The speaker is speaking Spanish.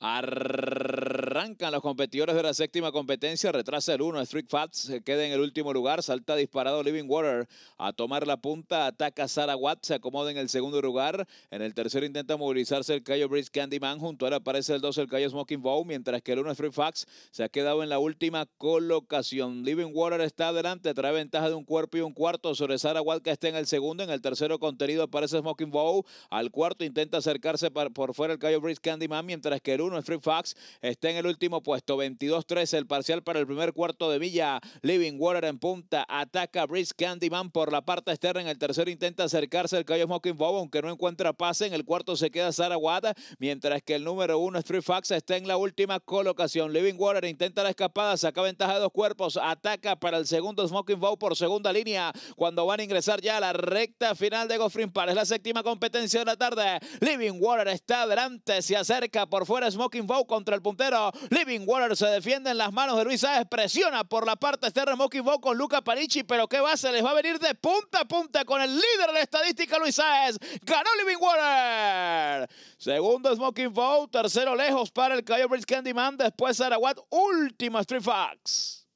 Arr- Arrancan los competidores de la séptima competencia, retrasa el 1, Street Fats se queda en el último lugar, salta disparado Living Water a tomar la punta, ataca Sara Watt, se acomoda en el segundo lugar, en el tercero intenta movilizarse el Cayo Bridge Candyman, junto ahora aparece el 2 el Cayo Smoking Bow, mientras que el 1 Street Fats se ha quedado en la última colocación. Living Water está adelante, trae ventaja de un cuerpo y un cuarto sobre Sarah Watt que está en el segundo, en el tercero contenido aparece Smoking Bow, al cuarto intenta acercarse por fuera el Cayo Bridge Candyman, mientras que el 1 Street Fats está en el último puesto. 22-13 el parcial para el primer cuarto de Villa. Living Water en punta. Ataca Brice Candyman por la parte externa. En el tercero intenta acercarse al caballo Smoking Bow, aunque no encuentra pase. En el cuarto se queda Sara Wada, mientras que el número uno, Street está en la última colocación. Living Water intenta la escapada, saca ventaja de dos cuerpos. Ataca para el segundo Smoking Bow por segunda línea. Cuando van a ingresar ya a la recta final de Goffrin para Es la séptima competencia de la tarde. Living Water está adelante, se acerca por fuera Smoking Bow contra el puntero Living Water se defiende en las manos de Luis Sáez. Presiona por la parte este Smoking Bow con Luca Parichi. Pero qué va, se les va a venir de punta a punta con el líder de estadística, Luis Sáez. Ganó Living Water. Segundo Smoking Bow. Tercero lejos para el Cayo Bridge Candyman. Después Sarawat. Última Street Fox.